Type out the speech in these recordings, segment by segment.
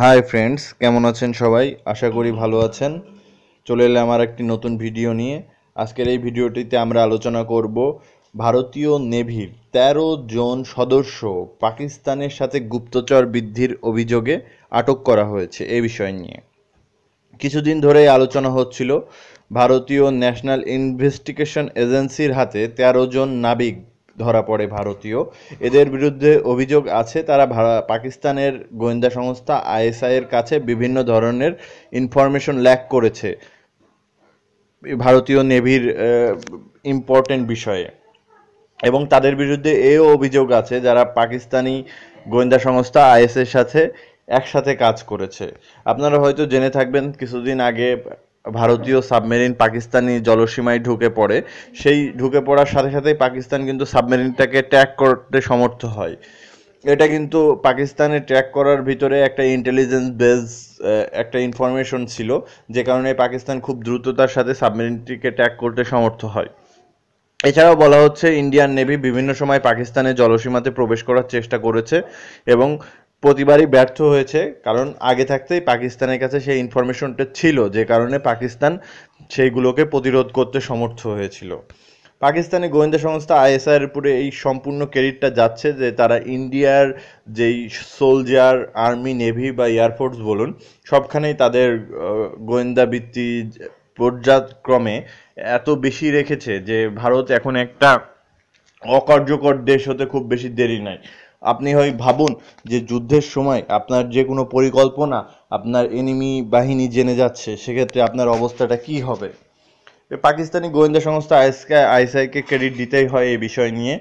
hi friends কেমন আছেন সবাই আশা করি ভালো আছেন চলে এলে আমার একটি নতুন ভিডিও নিয়ে আজকের এই ভিডিওটিতে আমরা আলোচনা করব ভারতীয় নেভির ১৩ জন সদস্য পাকিস্তানের সাথে গুপ্তচর বৃদ্ধির অভিযোগে আটক করা হয়েছে এ বিষয় নিয়ে কিছুদিন ধরেই আলোচনা হচ্ছিল ভারতীয় ন্যাশনাল ইনভেস্টিগেশন এজেন্সির হাতে ১৩ জন নাবিক ধরা পড়ে ভারতীয় এদের বিরুদ্ধে অভিযোগ আছে তারা পাকিস্তানের গোয়েন্দা সংস্থা আইএসআইয়ের কাছে বিভিন্ন ধরনের ইনফরমেশন ল্যাক করেছে ভারতীয় নেভির ইম্পর্টেন্ট বিষয়ে এবং তাদের বিরুদ্ধে এও অভিযোগ আছে যারা পাকিস্তানি গোয়েন্দা সংস্থা আইএসএর সাথে একসাথে কাজ করেছে আপনারা হয়তো জেনে থাকবেন কিছুদিন আগে ভারতীয় সাবমেরিন পাকিস্তানি জলসীমায় ঢুকে পড়ে সেই ঢুকে পড়ার সাথে সাথেই পাকিস্তান কিন্তু সাবমেরিনটাকে ট্র্যাক করতে সমর্থ হয় এটা কিন্তু পাকিস্তানে ট্র্যাক করার ভিতরে একটা ইন্টেলিজেন্স বেস একটা ইনফরমেশন ছিল যে কারণে পাকিস্তান খুব দ্রুততার সাথে সাবমেরিনটিকে ট্র্যাক করতে সমর্থ হয় এছাড়াও বলা হচ্ছে ইন্ডিয়ান নেভি বিভিন্ন সময় পাকিস্তানের জলসীমাতে প্রবেশ করার চেষ্টা করেছে এবং প্রতিবারই ব্যর্থ হয়েছে কারণ আগে থাকতেই পাকিস্তানের কাছে সেই ইনফরমেশনটা ছিল যে কারণে পাকিস্তান সেইগুলোকে প্রতিরোধ করতে সমর্থ হয়েছিল পাকিস্তানি গোয়েন্দা সংস্থা আইএসআইয়ের উপরে এই সম্পূর্ণ ক্রেডিটটা যাচ্ছে যে তারা ইন্ডিয়ার যেই সোলজার আর্মি নেভি বা এয়ারফোর্স বলুন সবখানেই তাদের গোয়েন্দা পর্যায়ক্রমে এত বেশি রেখেছে যে ভারত এখন একটা অকার্যকর দেশ হতে খুব বেশি দেরি নাই আপনি হয় ভাবুন যে যুদ্ধের সময় আপনার যে কোনো পরিকল্পনা আপনার এনিমি বাহিনী জেনে যাচ্ছে সেক্ষেত্রে আপনার অবস্থাটা কি হবে পাকিস্তানি গোয়েন্দা সংস্থা আইসকে আইসআইকে ক্রেডিট দিতেই হয় এই বিষয় নিয়ে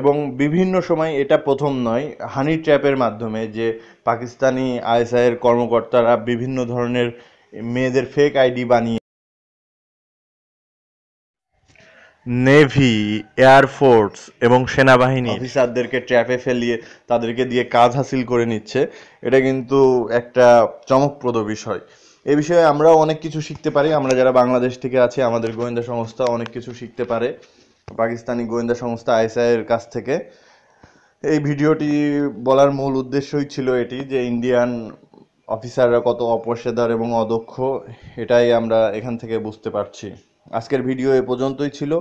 এবং বিভিন্ন সময় এটা প্রথম নয় হানি ট্র্যাপের মাধ্যমে যে পাকিস্তানি আইএসআইয়ের কর্মকর্তারা বিভিন্ন ধরনের মেয়েদের ফেক আইডি বানিয়ে নেভি এয়ারফোর্স এবং সেনাবাহিনী অফিসারদেরকে ট্র্যাপে ফেলিয়ে তাদেরকে দিয়ে কাজ হাসিল করে নিচ্ছে এটা কিন্তু একটা চমকপ্রদ বিষয় এ বিষয়ে আমরাও অনেক কিছু শিখতে পারি আমরা যারা বাংলাদেশ থেকে আছি আমাদের গোয়েন্দা সংস্থা অনেক কিছু শিখতে পারে পাকিস্তানি গোয়েন্দা সংস্থা আইএসআইয়ের কাছ থেকে এই ভিডিওটি বলার মূল উদ্দেশ্যই ছিল এটি যে ইন্ডিয়ান অফিসাররা কত অপেশাদার এবং অদক্ষ এটাই আমরা এখান থেকে বুঝতে পারছি আজকের ভিডিও এ পর্যন্তই ছিল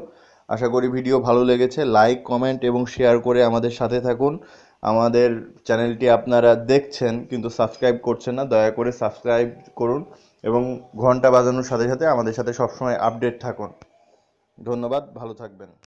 আশা করি ভিডিও ভালো লেগেছে লাইক কমেন্ট এবং শেয়ার করে আমাদের সাথে থাকুন আমাদের চ্যানেলটি আপনারা দেখছেন কিন্তু সাবস্ক্রাইব করছেন না দয়া করে সাবস্ক্রাইব করুন এবং ঘন্টা বাজানোর সাথে সাথে আমাদের সাথে সবসময় আপডেট থাকুন ধন্যবাদ ভালো থাকবেন